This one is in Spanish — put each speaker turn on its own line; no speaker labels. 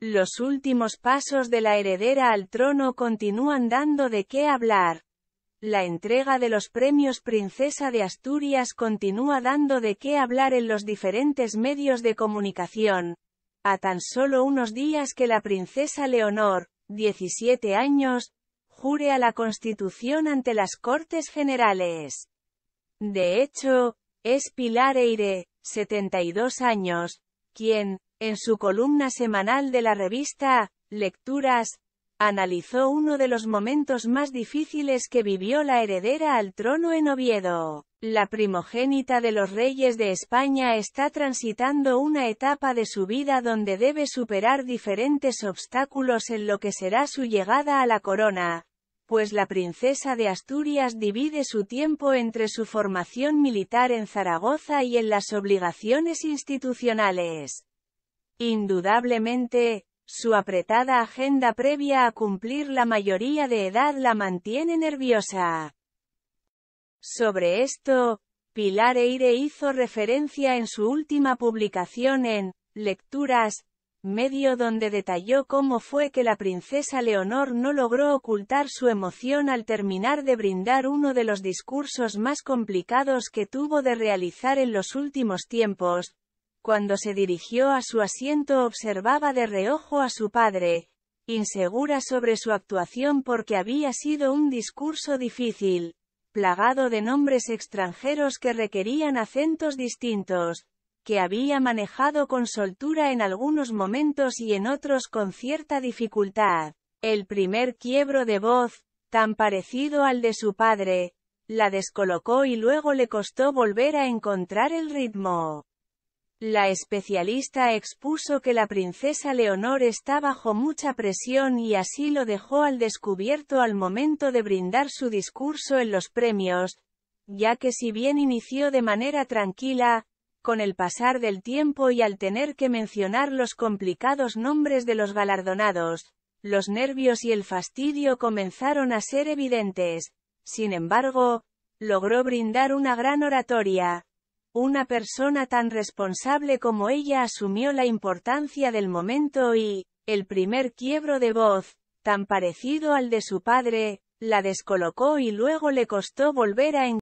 Los últimos pasos de la heredera al trono continúan dando de qué hablar. La entrega de los premios Princesa de Asturias continúa dando de qué hablar en los diferentes medios de comunicación. A tan solo unos días que la princesa Leonor, 17 años, jure a la Constitución ante las Cortes Generales. De hecho, es Pilar Eire, 72 años, quien, en su columna semanal de la revista, Lecturas, analizó uno de los momentos más difíciles que vivió la heredera al trono en Oviedo. La primogénita de los reyes de España está transitando una etapa de su vida donde debe superar diferentes obstáculos en lo que será su llegada a la corona, pues la princesa de Asturias divide su tiempo entre su formación militar en Zaragoza y en las obligaciones institucionales. Indudablemente, su apretada agenda previa a cumplir la mayoría de edad la mantiene nerviosa. Sobre esto, Pilar Eire hizo referencia en su última publicación en Lecturas, medio donde detalló cómo fue que la princesa Leonor no logró ocultar su emoción al terminar de brindar uno de los discursos más complicados que tuvo de realizar en los últimos tiempos, cuando se dirigió a su asiento observaba de reojo a su padre, insegura sobre su actuación porque había sido un discurso difícil, plagado de nombres extranjeros que requerían acentos distintos, que había manejado con soltura en algunos momentos y en otros con cierta dificultad. El primer quiebro de voz, tan parecido al de su padre, la descolocó y luego le costó volver a encontrar el ritmo. La especialista expuso que la princesa Leonor está bajo mucha presión y así lo dejó al descubierto al momento de brindar su discurso en los premios, ya que si bien inició de manera tranquila, con el pasar del tiempo y al tener que mencionar los complicados nombres de los galardonados, los nervios y el fastidio comenzaron a ser evidentes. Sin embargo, logró brindar una gran oratoria, una persona tan responsable como ella asumió la importancia del momento y, el primer quiebro de voz, tan parecido al de su padre, la descolocó y luego le costó volver a